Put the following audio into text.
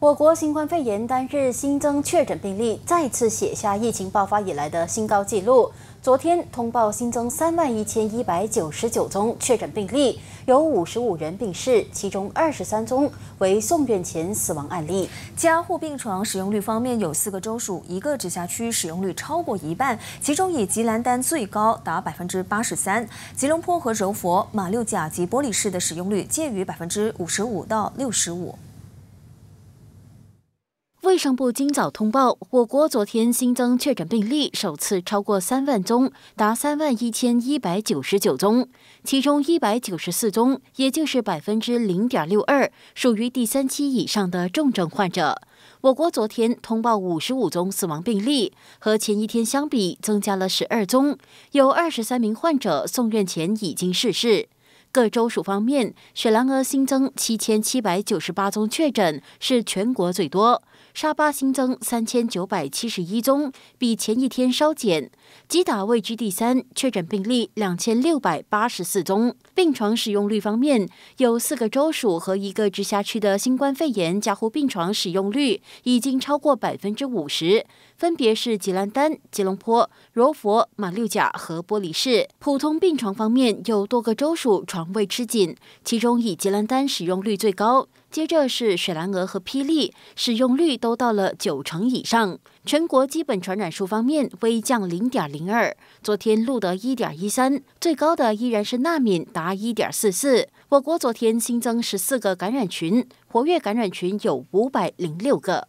我国新冠肺炎单日新增确诊病例再次写下疫情爆发以来的新高纪录。昨天通报新增三万一千一百九十九宗确诊病例，有五十五人病逝，其中二十三宗为送院前死亡案例。加护病床使用率方面，有四个州属、一个直辖区使用率超过一半，其中以吉兰丹最高达百分之八十三，吉隆坡和柔佛、马六甲及玻璃市的使用率介于百分之五十五到六十五。卫生部今早通报，我国昨天新增确诊病例首次超过三万宗，达三万一千一百九十九宗，其中一百九十四宗，也就是百分之零点六二，属于第三期以上的重症患者。我国昨天通报五十五宗死亡病例，和前一天相比增加了十二宗，有二十三名患者送院前已经逝世。各州属方面，雪兰莪新增七千七百九十八宗确诊，是全国最多；沙巴新增三千九百七十一宗，比前一天稍减；吉打位居第三，确诊病例两千六百八十四宗。病床使用率方面，有四个州属和一个直辖市的新冠肺炎加护病床使用率已经超过百分之五十，分别是吉兰丹、吉隆坡、柔佛、马六甲和玻璃市。普通病床方面，有多个州属。肠胃吃紧，其中以吉兰丹使用率最高，接着是雪兰莪和霹雳，使用率都到了九成以上。全国基本传染数方面微降零点零二，昨天录得一点一三，最高的依然是纳米达一点四四。我国昨天新增十四个感染群，活跃感染群有五百零六个。